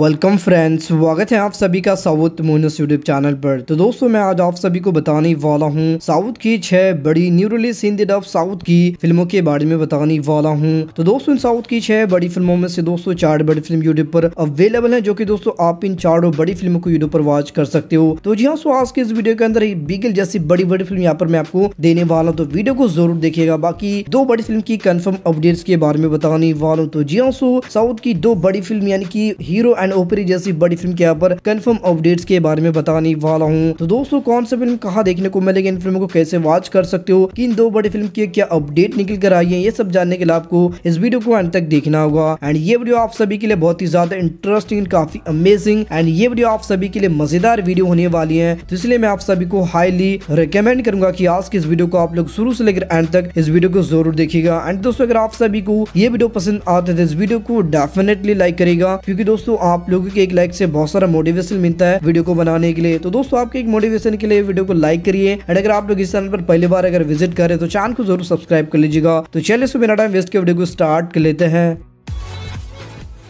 welcome friends स्वागत है आप सभी का साउथ मोनस यूट्यूब चैनल पर तो दोस्तों मैं आज आप सभी को बताने वाला हूँ साउथ की छह बड़ी new release in of south की फिल्मों के बारे में बताने वाला हूँ तो दोस्तों इन साउथ की छह बड़ी फिल्मों में से दोस्तों चार बड़ी फिल्म यूट्यूब पर अवेलेबल है जो की दोस्तों आप इन चारों बड़ी फिल्मों को यूट्यूब पर वॉच कर सकते हो तो जी हाँ सो आज के इस वीडियो के अंदर बीगल जैसी बड़ी बड़ी फिल्म यहाँ पर मैं आपको देने वाला हूँ तो वीडियो को जरूर देखेगा बाकी दो बड़ी फिल्म की कन्फर्म अपडेट्स के बारे में बताने वाला हूँ तो जी हाँ साउथ की दो बड़ी फिल्म यानी की हीरो एंड ओपरी जैसी बड़ी फिल्म के यहाँ पर कन्फर्म अपडेट्स के बारे में बताने वाला हूँ तो दोस्तों कौन सा फिल्म कहाँ देखने को मिलेगी इन फिल्मों को कैसे वॉच कर सकते हो कि इन दो बड़ी फिल्म की क्या अपडेट निकल कर आई है ये सब जानने के लिए आपको इस वीडियो को अंत तक देखना होगा एंड ये वीडियो आप सभी के लिए बहुत ही ज्यादा इंटरेस्टिंग एंड काफी अमेजिंग एंड ये वीडियो आप सभी के लिए मजेदार वीडियो होने वाली है तो इसलिए मैं आप सभी को हाईली रिकमेंड करूंगा की आज की इस वीडियो को आप लोग शुरू से लेकर एंड तक इस वीडियो को जरूर देखेगा एंड दोस्तों अगर आप सभी को ये वीडियो पसंद आते तो इस वीडियो को डेफिनेटली लाइक करेगा क्योंकि दोस्तों आप आप लोगों के एक लाइक से बहुत सारा मोटिवेशन मिलता है वीडियो को बनाने के लिए तो दोस्तों आपके एक मोटिवेशन के लिए वीडियो को लाइक करिए एंड अगर आप लोग इस चैनल पर पहली बार अगर विजिट करें तो चैनल को जरूर सब्सक्राइब कर लीजिएगा तो चलिए सुबह टाइम वेस्ट के वीडियो को स्टार्ट कर लेते हैं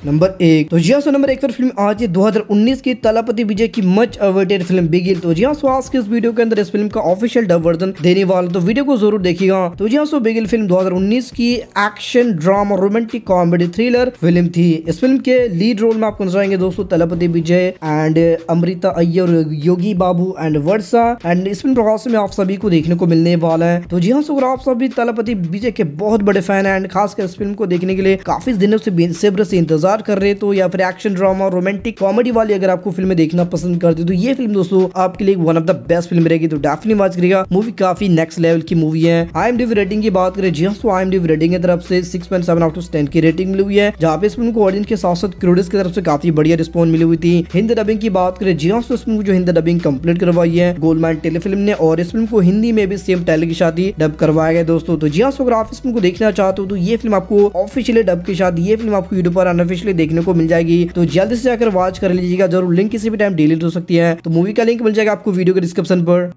नंबर एक तो जिया नंबर एक पर फिल्म आज है 2019 की तलापति विजय की मच अवेटेड फिल्म बिगिल तो जिया आज के इस वीडियो के अंदर इस फिल्म का ऑफिशियल डब वर्जन देने वाला तो वीडियो को जरूर देखिएगा तो जिया बिगिल फिल्म 2019 की action drama romantic comedy thriller film थी इस फिल्म के लीड रोल में आपको नजर आएंगे दोस्तों Thalapathy Vijay and Amritha Aiyer Yogi Babu and Varsha and इस फिल्म प्रकाश में आप सभी को देखने को मिलने वाला है तो जी हाँ सो आप सभी तलापति विजय के बहुत बड़े फैन है एंड खासकर इस फिल्म को देखने के लिए काफी दिनों से से इंतजार इंतजार कर रहे तो या फिर एक्शन ड्रामा और रोमांटिक कॉमेडी वाली अगर आपको फिल्म देखना पसंद करते तो ये फिल्म दोस्तों आपके लिए one of the best film रहेगी तो डेफिनेटली वॉच करेगा मूवी काफी नेक्स्ट लेवल की मूवी है आई एम डी रेटिंग की बात करें जी हाँ तो आई एम डी रेटिंग की तरफ से six point seven out of ten की रेटिंग मिली हुई है जहाँ पे इस फिल्म को ऑडियंस के साथ साथ क्रोडिस की तरफ से काफी बढ़िया रिस्पॉन्स मिली हुई थी हिंदी डबिंग की बात करें जी हाँ तो इस फिल्म को जो हिंदी डबिंग कम्प्लीट करवाई है गोलमैन टेलीफिल्म ने और इस फिल्म को हिंदी में भी सेम टेली की शादी डब करवाया गया दोस्तों तो जी हाँ तो अगर आप इस फिल्म को देखना चाहते हो तो ये फिल्म आपको ऑफिशियली डब की शादी ये फिल्म आपको यूट्यूब पर अनऑफिशियल स्पेशली देखने को मिल जाएगी तो जल्द से जाकर वॉच कर लीजिएगा जरूर लिंक किसी भी टाइम डिलीट हो सकती है तो मूवी का लिंक मिल जाएगा आपको वीडियो के डिस्क्रिप्शन पर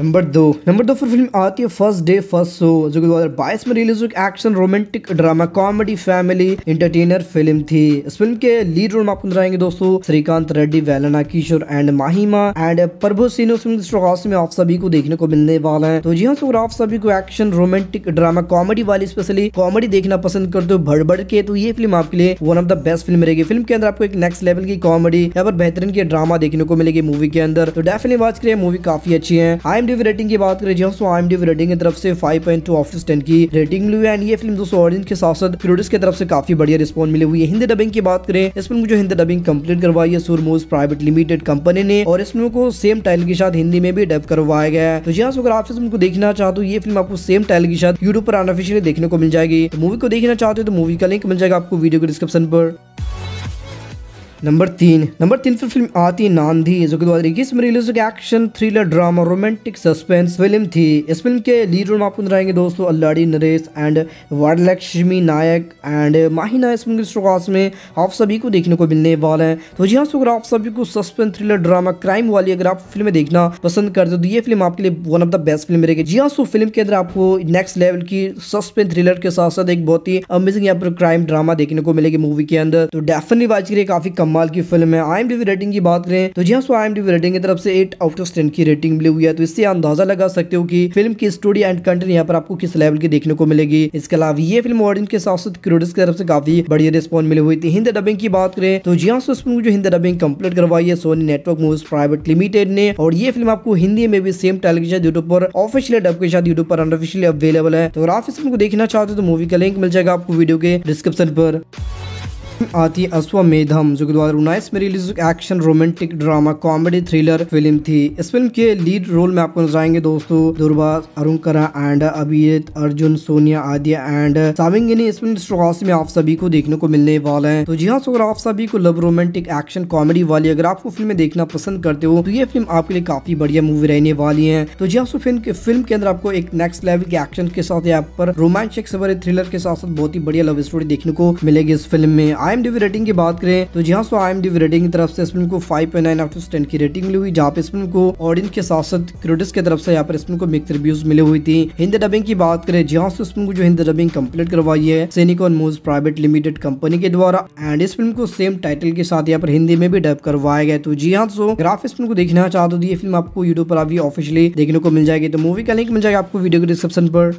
नंबर दो नंबर दो पर फिल्म आती है फर्स्ट डे फर्स्ट शो जो कि दो हज़ार बाईस में रिलीज हुई action romantic drama comedy family entertainer फिल्म थी इस फिल्म के लीड रोल में आपको नजर आएंगे दोस्तों श्रीकांत रेड्डी वेलना किशोर एंड माहिमा एंड प्रभु सिन्हा फिल्म में आप सभी को देखने को मिलने वाला है तो जी हाँ आप सभी को एक्शन रोमांटिक ड्रामा कॉमेडी वाली स्पेशली कॉमेडी देखना पसंद करते हो भड़बड़ के तो ये फिल्म आपके लिए one of the best film रहेगी फिल्म के अंदर आपको एक नेक्स्ट लेवल की कॉमेडी या फिर बेहतरीन की ड्रामा देखने को मिलेगी मूवी के अंदर तो डेफिनेटली बात करिए मूवी काफी अच्छी है आई आई रेटिंग की बात करें जी दोस्तों आई एम डी रेटिंग की तरफ से फाइव पॉइंट टू ऑफिस टेन की रेटिंग मिली हुई एंड ये फिल्म दोस्तों ऑडियंस के साथ साथ प्रोड्यूस की तरफ से काफी बढ़िया रिस्पॉन्स मिली हुई है हिंदी डबिंग की बात करें इस फिल्म को जो हिंदी डबिंग कंप्लीट करवाई है सुरमोज प्राइवेट लिमिटेड कंपनी ने और इस फिल्म को सेम टाइल के साथ हिंदी में भी डब करवाया गया है तो जी हाँ अगर आप इस फिल्म को देखना चाहते हो ये फिल्म आपको सेम टाइल के साथ यूट्यूब पर अनऑफिशियली देखने को मिल जाएगी तो मूवी को देखना चाहते हो तो मूवी का लिंक मिल जाएगा आपको वीडियो के डिस्क्रिप्शन पर नंबर तीन नंबर तीन पर फिल्म आती नांधी जो कि दो हज़ार इक्कीस में रिलीज हुई action thriller drama romantic suspense फिल्म थी इस फिल्म के लीड रोल आपको नजर आएंगे दोस्तों अल्लाड़ी नरेश एंड वरलक्ष्मी नायक एंड माही नायक फिल्म के शुरुआत में आप सभी को देखने को मिलने वाला है तो जी हाँ अगर आप सभी को सस्पेंस थ्रिलर ड्रामा क्राइम वाली अगर आप फिल्में देखना पसंद करते हो तो ये फिल्म आपके लिए one of the best film रहेगी जी हाँ सो फिल्म के अंदर आपको नेक्स्ट लेवल की सस्पेंस थ्रिलर के साथ साथ एक बहुत ही अमेजिंग यहाँ पर क्राइम ड्रामा देखने को मिलेगी मूवी के अंदर तो डेफिनेटली बात करिए काफी कम कमाल की फिल्म है आई एम रेटिंग की बात करें तो जी हाँ एम आई रेटिंग की तरफ से एट आउट ऑफ टेन की रेटिंग मिली हुई है तो इससे अंदाजा लगा सकते हो कि फिल्म की स्टोरी एंड कंटेंट यहाँ पर आपको किस लेवल की देखने को मिलेगी इसके अलावा ये फिल्म ऑडियंस के साथ साथ क्रोडर्स की तरफ से काफी बढ़िया रिस्पॉन्स मिली हुई थी हिंदी डबिंग की बात करें तो जी हाँ फिल्म जो हिंदी डबिंग कम्प्लीट करवाई है Sony network movies private limited ने और ये फिल्म आपको हिंदी में भी सेम टाइल के साथ यूट्यूब पर ऑफिशियल डब के साथ यूट्यूब पर अनऑफिशियली अवेलेबल है तो अगर आप इस फिल्म को देखना चाहते हो तो मूवी का लिंक मिल जाएगा आपको वीडियो के डिस्क्रिप्शन पर आती अश्वमेधम जो कि दो हजार उन्नीस में release action romantic drama comedy thriller film थी इस फिल्म के लीड रोल में आपको नजर आएंगे दोस्तों अरुण करा एंड अभिजीत अर्जुन सोनिया आदि एंड साविंगिनी इस फिल्म में आप सभी को देखने को मिलने वाला है तो जी हाँ अगर आप सभी को लव रोमांटिक एक्शन कॉमेडी वाली अगर आपको फिल्में देखना पसंद करते हो तो ये फिल्म आपके लिए काफी बढ़िया मूवी रहने वाली है तो जी हाँ फिल्म के फिल्म के अंदर आपको एक नेक्स्ट लेवल के एक्शन के साथ यहाँ पर रोमांचक से थ्रिलर के साथ साथ बहुत ही बढ़िया लव स्टोरी देखने को मिलेगी इस फिल्म में आई एम डी रेटिंग की बात करें तो जहाँ सो आई रेटिंग की तरफ से इस फिल्म को five point nine out of ten की रेटिंग मिली हुई जहाँ पे इस फिल्म को ऑडियंस के साथ साथ क्रिटिक्स की तरफ से यहाँ पर इस फिल्म को मिक्स रिव्यूज मिली हुई थी हिंदी डबिंग की बात करें जहाँ से सो इस फिल्म को जो हिंदी डबिंग कम्प्लीट करवाई है सेनिकॉन मूव प्राइवेट लिमिटेड कंपनी के द्वारा एंड इस फिल्म को सेम टाइटल के साथ यहाँ पर हिंदी में भी डब करवाया गया तो जी हाँ सो अगर आप इस फिल्म को देखना चाहते हो तो ये फिल्म आपको यूट्यूब पर अभी ऑफिशियली देखने को मिल जाएगी तो मूवी का लिंक मिल जाएगा आपको वीडियो के डिस्क्रिप्शन पर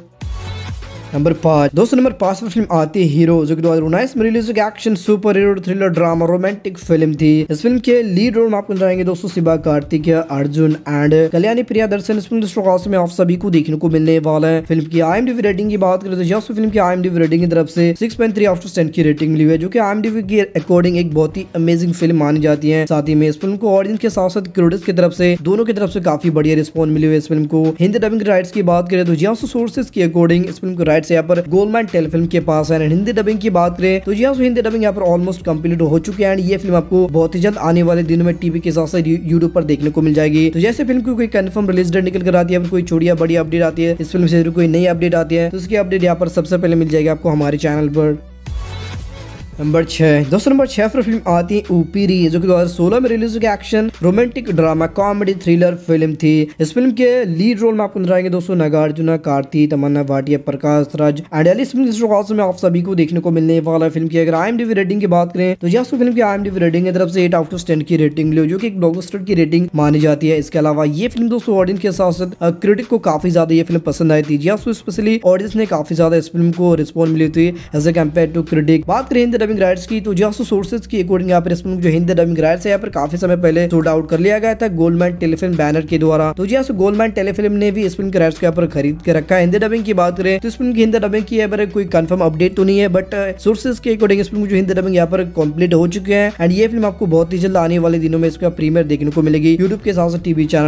नंबर पाँच दोस्तों नंबर पाँच पर फिल्म आती है हीरो जो कि दो हजार उन्नीस में रिलीज हुई action super hero thriller drama romantic film थी इस फिल्म के लीड रोल में आपको जाएंगे दोस्तों शिवा कार्तिक अर्जुन एंड कल्याणी प्रिया दर्शन इस फिल्म दोस्तों में आप सभी को देखने को मिलने वाला है फिल्म की आई रेटिंग की बात करें तो यश फिल्म की आई एम रेटिंग की तरफ से six point three out ten की रेटिंग मिली हुई है जो की आई एम के अकॉर्डिंग एक बहुत ही अमेजिंग फिल्म मानी जाती है साथ ही में इस फिल्म को ऑडियंस के साथ साथ क्रिएटर्स की तरफ से दोनों की तरफ से काफी बढ़िया रिस्पॉन्स मिली हुई है इस फिल्म को हिंदी डबिंग राइट्स की बात करें तो जिया सोर्सेज के अकॉर्डिंग इस फिल्म को राइट से यहाँ पर गोलमैन टेलीफिल्म के पास है हिंदी डबिंग की बात करें तो यहाँ हिंदी डबिंग यहाँ पर ऑलमोस्ट कम्पलीट हो चुके हैं ये फिल्म आपको बहुत ही जल्द आने वाले दिनों में टीवी के साथ साथ यूट्यूब पर देखने को मिल जाएगी तो जैसे फिल्म की कोई कंफर्म रिलीज डेट निकल कर आती है कोई छोटिया बड़ी अपडेट आती है इस फिल्म से कोई नई अपडेट आती है तो उसकी अपडेट यहाँ पर सबसे पहले मिल जाएगी आपको हमारे चैनल पर नंबर छह दोस्तों नंबर छह पर फिल्म आती है ऊपरी जो कि 2016 में रिलीज हुई action romantic drama comedy thriller film थी इस फिल्म के लीड रोल में आपको नजर आएंगे दोस्तों नागार्जुना कार्ती तमन्ना भाटिया प्रकाश राज एंड एलिस में आप सभी को देखने को मिलने वाला फिल्म की अगर आई रेटिंग की बात करें तो यह फिल्म की आई रेटिंग की तरफ से एट आउट ऑफ टेन की रेटिंग लो जो की एक ब्लॉकस्टर की रेटिंग मानी जाती है इसके अलावा ये फिल्म दोस्तों ऑडियंस के साथ साथ क्रिटिक को काफी ज्यादा ये फिल्म पसंद आई थी जी स्पेशली ऑडियंस ने काफी ज्यादा इस फिल्म को रिस्पॉन्स मिली थी as a compare to critic बात करें डबिंग राइट्स की तो जियासो सोर्सेज की अकॉर्डिंग यहाँ पर इसमें जो हिंदी डबिंग राइट्स है यहाँ पर काफी समय पहले सोल्ड आउट कर लिया गया था गोल्डमैन टेलीफिल्म बैनर के द्वारा तो जियासो गोल्डमैन टेलीफिल्म ने भी स्पिन के राइट्स को यहाँ पर खरीद के रखा है हिंदी डबिंग की बात करें तो स्पिन की हिंदी डबिंग की यहाँ पर कोई कंफर्म अपडेट तो नहीं है बट सोर्सेज uh, के अकॉर्डिंग स्पिन जो हिंदी डबिंग यहाँ पर कंप्लीट हो चुके हैं एंड ये फिल्म आपको बहुत ही जल्द आने वाले दिनों में इसका प्रीमियर देखने को मिलेगी यूट्यूब के साथ साथ टीवी चैनल